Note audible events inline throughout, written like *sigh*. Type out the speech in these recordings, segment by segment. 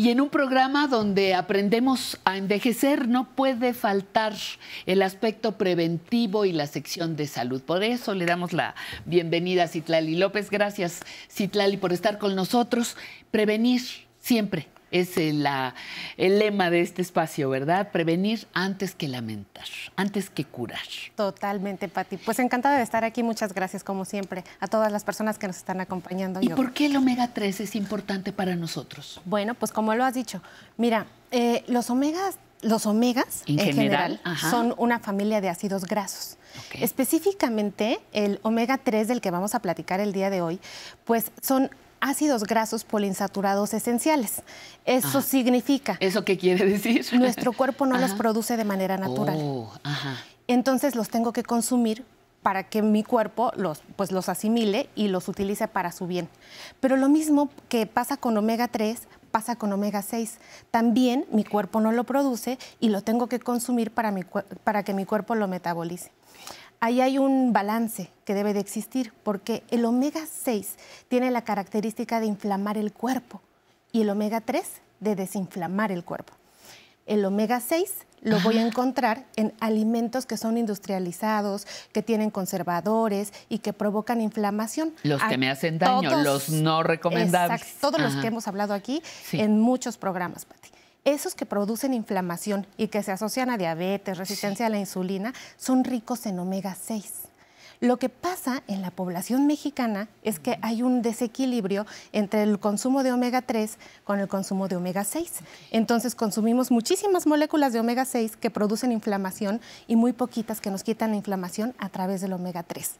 Y en un programa donde aprendemos a envejecer no puede faltar el aspecto preventivo y la sección de salud. Por eso le damos la bienvenida a Citlali López. Gracias, Citlali, por estar con nosotros. Prevenir siempre es el lema de este espacio, ¿verdad? Prevenir antes que lamentar, antes que curar. Totalmente, Pati. Pues encantada de estar aquí. Muchas gracias, como siempre, a todas las personas que nos están acompañando. ¿Y por qué el omega 3 es importante para nosotros? Bueno, pues como lo has dicho, mira, eh, los omegas, los en, general, son una familia de ácidos grasos. Específicamente, el omega 3 del que vamos a platicar el día de hoy, pues son ácidos grasos poliinsaturados esenciales. Eso significa... ¿Eso qué quiere decir? Nuestro cuerpo no los produce de manera oh, natural. Entonces los tengo que consumir para que mi cuerpo los, pues los asimile y los utilice para su bien. Pero lo mismo que pasa con omega 3, pasa con omega 6. También mi cuerpo no lo produce y lo tengo que consumir para, mi, para que mi cuerpo lo metabolice ahí hay un balance que debe de existir, porque el omega 6 tiene la característica de inflamar el cuerpo y el omega 3 de desinflamar el cuerpo. El omega 6 lo voy a encontrar en alimentos que son industrializados, que tienen conservadores y que provocan inflamación. Los que me hacen daño, los no recomendables. todos los que hemos hablado aquí en muchos programas, Pati esos que producen inflamación y que se asocian a diabetes, resistencia a la insulina, son ricos en omega 6. Lo que pasa en la población mexicana es que hay un desequilibrio entre el consumo de omega 3 con el consumo de omega 6. Entonces consumimos muchísimas moléculas de omega 6 que producen inflamación y muy poquitas que nos quitan la inflamación a través del omega 3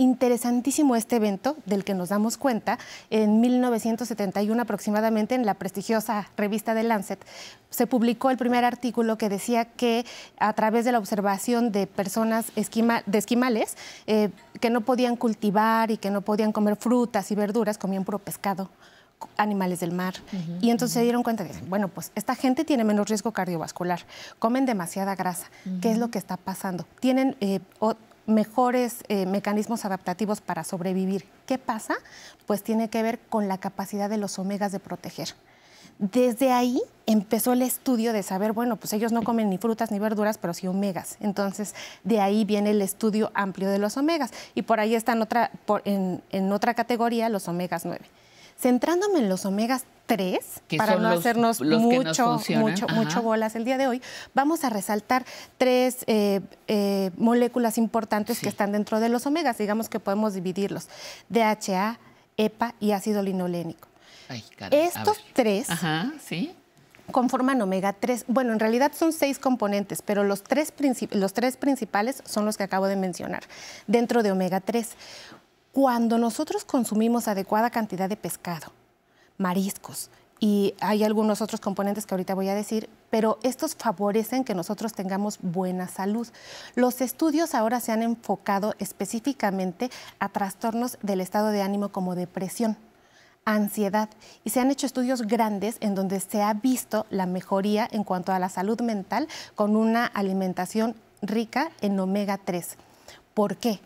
interesantísimo este evento del que nos damos cuenta en 1971 aproximadamente en la prestigiosa revista de Lancet se publicó el primer artículo que decía que a través de la observación de personas de esquimales eh, que no podían cultivar y que no podían comer frutas y verduras, comían puro pescado animales del mar. y entonces se dieron cuenta, dicen, bueno, pues esta gente tiene menos riesgo cardiovascular, comen demasiada grasa, ¿qué es lo que está pasando? Tienen eh, mejores eh, mecanismos adaptativos para sobrevivir. ¿Qué pasa? Pues tiene que ver con la capacidad de los omegas de proteger. Desde ahí empezó el estudio de saber, bueno, pues ellos no comen ni frutas ni verduras, pero sí omegas. Entonces, de ahí viene el estudio amplio de los omegas. Y por ahí están en, en otra categoría los omegas 9. Centrándome en los omegas 3, para no hacernos mucho, mucho, mucho bolas el día de hoy, vamos a resaltar tres eh, eh, moléculas importantes que están dentro de los omegas, digamos que podemos dividirlos, DHA, EPA y ácido linolénico. Estos tres conforman omega 3. Bueno, en realidad son seis componentes, pero los tres, los tres principales son los que acabo de mencionar dentro de omega 3. Cuando nosotros consumimos adecuada cantidad de pescado, mariscos, y hay algunos otros componentes que ahorita voy a decir, pero estos favorecen que nosotros tengamos buena salud. Los estudios ahora se han enfocado específicamente a trastornos del estado de ánimo como depresión ansiedad y se han hecho estudios grandes en donde se ha visto la mejoría en cuanto a la salud mental con una alimentación rica en omega 3. ¿Por qué?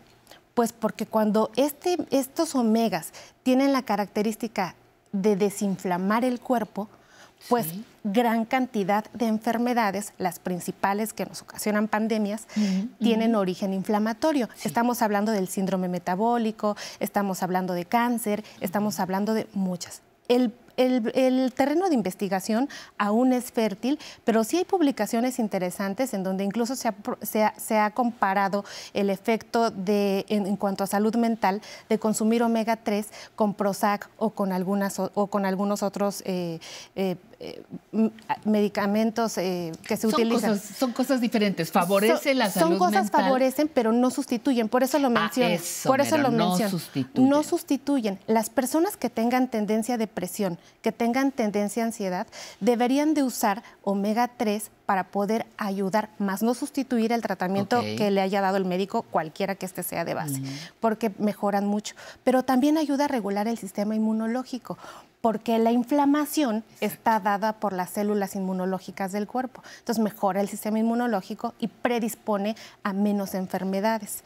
Pues porque cuando este, estos omegas tienen la característica de desinflamar el cuerpo, pues gran cantidad de enfermedades, las principales que nos ocasionan pandemias, tienen origen inflamatorio. Estamos hablando del síndrome metabólico, estamos hablando de cáncer, estamos hablando de muchas. El el, terreno de investigación aún es fértil, pero sí hay publicaciones interesantes en donde incluso se ha, comparado el efecto de, en, cuanto a salud mental de consumir omega 3 con Prozac o con, algunas, o con algunos otros eh, eh, eh, medicamentos que se utilizan. son cosas diferentes, favorece la salud Son cosas que favorecen, pero no sustituyen, por eso lo ah, menciono. por eso lo menciono. No sustituyen. Las personas que tengan tendencia a depresión, que tengan tendencia a ansiedad deberían de usar omega 3 para poder ayudar, más no sustituir el tratamiento que le haya dado el médico, cualquiera que este sea de base, porque mejoran mucho. Pero también ayuda a regular el sistema inmunológico, porque la inflamación está dada por las células inmunológicas del cuerpo. Entonces mejora el sistema inmunológico y predispone a menos enfermedades.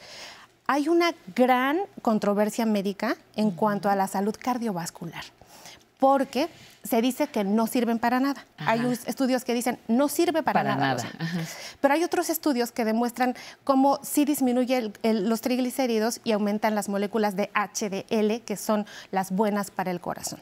Hay una gran controversia médica en cuanto a la salud cardiovascular porque se dice que no sirven para nada. Hay estudios que dicen no sirve para, nada. Pero hay otros estudios que demuestran cómo sí disminuye los triglicéridos y aumentan las moléculas de HDL, que son las buenas para el corazón.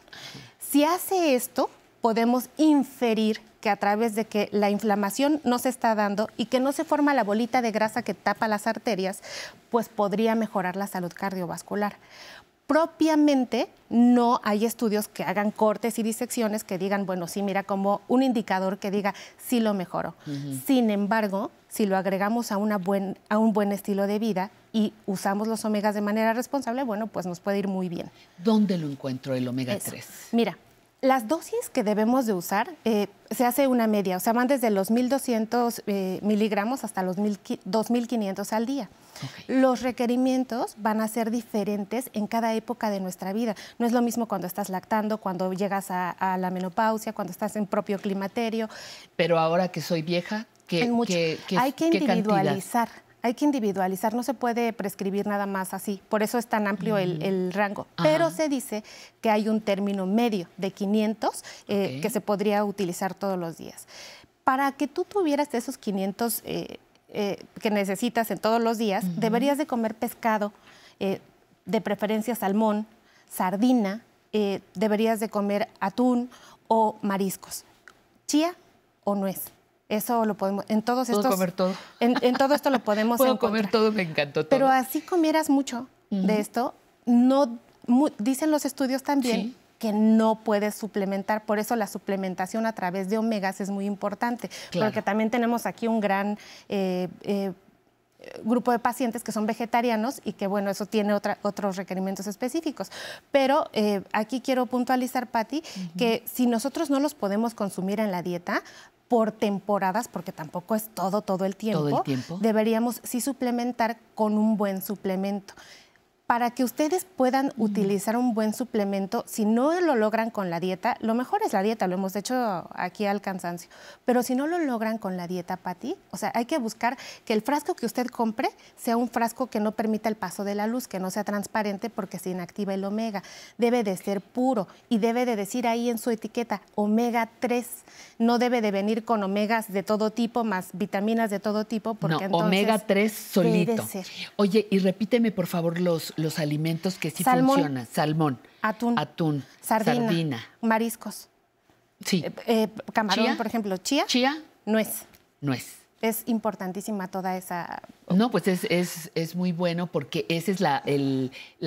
Si hace esto, podemos inferir que a través de que la inflamación no se está dando y que no se forma la bolita de grasa que tapa las arterias, pues podría mejorar la salud cardiovascular propiamente no hay estudios que hagan cortes y disecciones que digan, bueno, sí, mira, como un indicador que diga, sí lo mejoro. Sin embargo, si lo agregamos a, un buen estilo de vida y usamos los omegas de manera responsable, bueno, pues nos puede ir muy bien. ¿Dónde lo encuentro el omega 3? Mira, las dosis que debemos de usar eh, se hace una media, o sea, van desde los 1.200 eh, miligramos hasta los 2.500 al día. Los requerimientos van a ser diferentes en cada época de nuestra vida. No es lo mismo cuando estás lactando, cuando llegas a, la menopausia, cuando estás en propio climaterio. Pero ahora que soy vieja, ¿qué, hay que individualizar. hay que individualizar, no se puede prescribir nada más así, por eso es tan amplio el, mm. rango. Pero se dice que hay un término medio de 500 eh, que se podría utilizar todos los días. Para que tú tuvieras esos 500 eh, que necesitas en todos los días, deberías de comer pescado, eh, de preferencia salmón, sardina, eh, deberías de comer atún o mariscos, chía o nuez. Eso lo podemos en todos todo. En, todo esto lo *laughs* podemos. Puedo comer todo, me encantó todo. Pero así comieras mucho de esto, no dicen los estudios también que no puedes suplementar. Por eso la suplementación a través de omegas es muy importante, porque también tenemos aquí un gran... Eh, eh, grupo de pacientes que son vegetarianos y que, bueno, eso tiene otros requerimientos específicos. Pero eh, aquí quiero puntualizar, Patti, que si nosotros no los podemos consumir en la dieta, por temporadas, porque tampoco es todo, todo el tiempo, ¿Todo el tiempo? deberíamos sí suplementar con un buen suplemento para que ustedes puedan utilizar un buen suplemento, si no lo logran con la dieta, lo mejor es la dieta, lo hemos hecho aquí al cansancio, pero si no lo logran con la dieta, Pati, o sea, hay que buscar que el frasco que usted compre sea un frasco que no permita el paso de la luz, que no sea transparente porque se inactiva el omega. Debe de ser puro y debe de decir ahí en su etiqueta omega 3. No debe de venir con omegas de todo tipo más vitaminas de todo tipo porque no, omega 3 solito. Oye, y repíteme por favor los los alimentos que sí funcionan. Salmón. Atún. Sardina. Mariscos. Sí. Eh, eh, camarón, por ejemplo. Chía. Chía. Nuez. Nuez. Es importantísima toda esa... No, pues es, muy bueno porque esa es la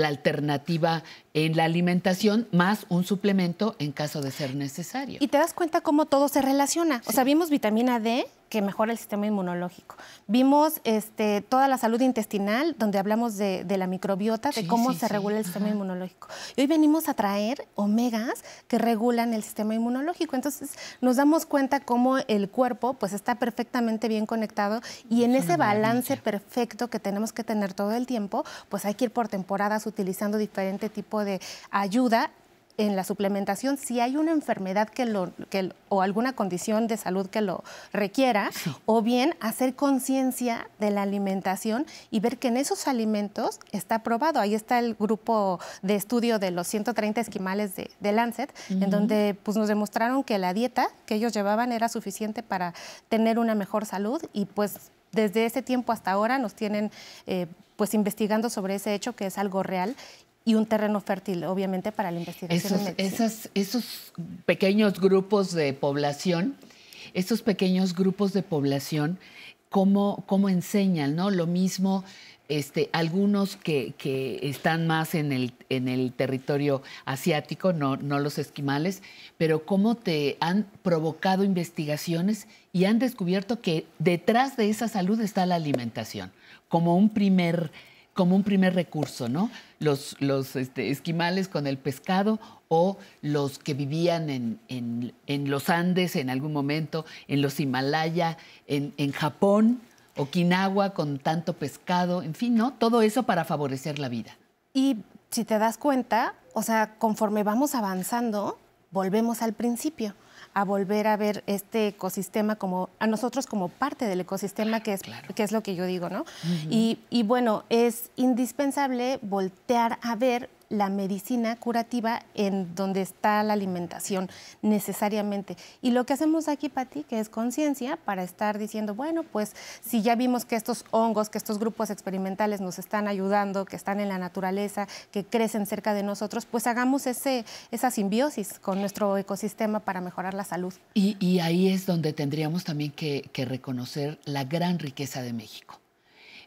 alternativa en la alimentación más un suplemento en caso de ser necesario. Y te das cuenta cómo todo se relaciona. O sea, vimos vitamina D que mejora el sistema inmunológico. Vimos este, toda la salud intestinal, donde hablamos de, la microbiota, de cómo se regula el sistema inmunológico. Y hoy venimos a traer omegas que regulan el sistema inmunológico. Entonces nos damos cuenta cómo el cuerpo pues, está perfectamente bien conectado y en ese balance perfecto que tenemos que tener todo el tiempo, pues hay que ir por temporadas utilizando diferente tipo de ayuda en la suplementación, si hay una enfermedad que lo, o alguna condición de salud que lo requiera, o bien hacer conciencia de la alimentación y ver que en esos alimentos está probado. Ahí está el grupo de estudio de los 130 esquimales de, Lancet, en donde pues, nos demostraron que la dieta que ellos llevaban era suficiente para tener una mejor salud y pues desde ese tiempo hasta ahora nos tienen... Eh, pues investigando sobre ese hecho que es algo real y un terreno fértil, obviamente, para la investigación. Esos, esos pequeños grupos de población, estos pequeños grupos de población, ¿cómo, cómo enseñan? ¿no? Lo mismo este, algunos que, están más en el, en el territorio asiático, no, no, los esquimales, pero cómo te han provocado investigaciones y han descubierto que detrás de esa salud está la alimentación, como un primer como un primer recurso, ¿no? Los, este, esquimales con el pescado o los que vivían en, los Andes en algún momento, en los Himalaya, en, en Japón, Okinawa con tanto pescado, en fin, ¿no? Todo eso para favorecer la vida. Y si te das cuenta, o sea, conforme vamos avanzando, volvemos al principio a volver a ver este ecosistema como a nosotros como parte del ecosistema, que es, es lo que yo digo, ¿no? y, y bueno, es indispensable voltear a ver la medicina curativa en donde está la alimentación necesariamente. Y lo que hacemos aquí, Pati, que es conciencia para estar diciendo, bueno, pues si ya vimos que estos hongos, que estos grupos experimentales nos están ayudando, que están en la naturaleza, que crecen cerca de nosotros, pues hagamos ese, esa simbiosis con nuestro ecosistema para mejorar la salud. Y, ahí es donde tendríamos también que, que reconocer la gran riqueza de México.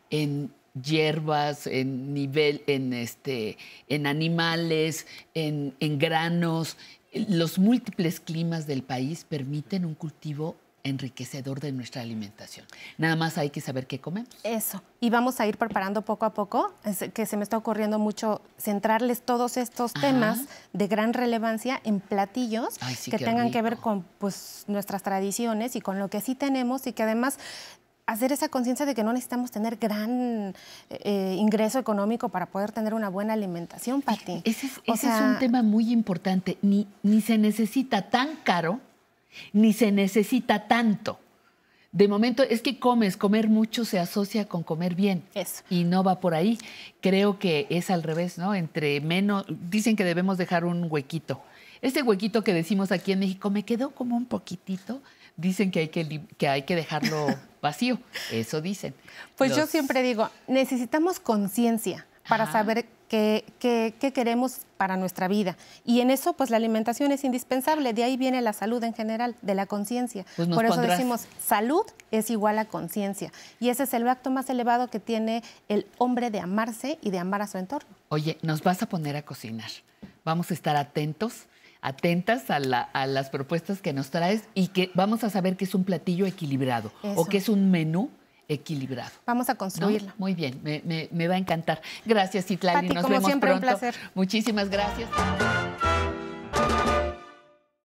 En hierbas, en nivel, en este, en animales, en, granos. Los múltiples climas del país permiten un cultivo enriquecedor de nuestra alimentación. Nada más hay que saber qué comemos. Eso. Y vamos a ir preparando poco a poco, que se me está ocurriendo mucho centrarles todos estos temas de gran relevancia en platillos que tengan que ver con pues, nuestras tradiciones y con lo que sí tenemos y que además hacer esa conciencia de que no necesitamos tener gran eh, ingreso económico para poder tener una buena alimentación, para ti. es, ese es, un tema muy importante. Ni, ni se necesita tan caro, ni se necesita tanto. De momento es que comes, comer mucho se asocia con comer bien. Eso. Y no va por ahí. Creo que es al revés, ¿no? Entre menos, dicen que debemos dejar un huequito. Este huequito que decimos aquí en México, me quedó como un poquitito. Dicen que hay que, que, hay que dejarlo *laughs* vacío. Eso dicen. Pues yo siempre digo, necesitamos conciencia para saber qué, qué, queremos para nuestra vida. Y en eso, pues la alimentación es indispensable. De ahí viene la salud en general, de la conciencia. Pues Por eso decimos, salud es igual a conciencia. Y ese es el acto más elevado que tiene el hombre de amarse y de amar a su entorno. Oye, nos vas a poner a cocinar. Vamos a estar atentos atentas a, las propuestas que nos traes y que vamos a saber que es un platillo equilibrado o que es un menú equilibrado. Vamos a construirlo. Muy bien, me, va a encantar. Gracias, Itlali. Nos como vemos siempre, Un placer. Muchísimas gracias.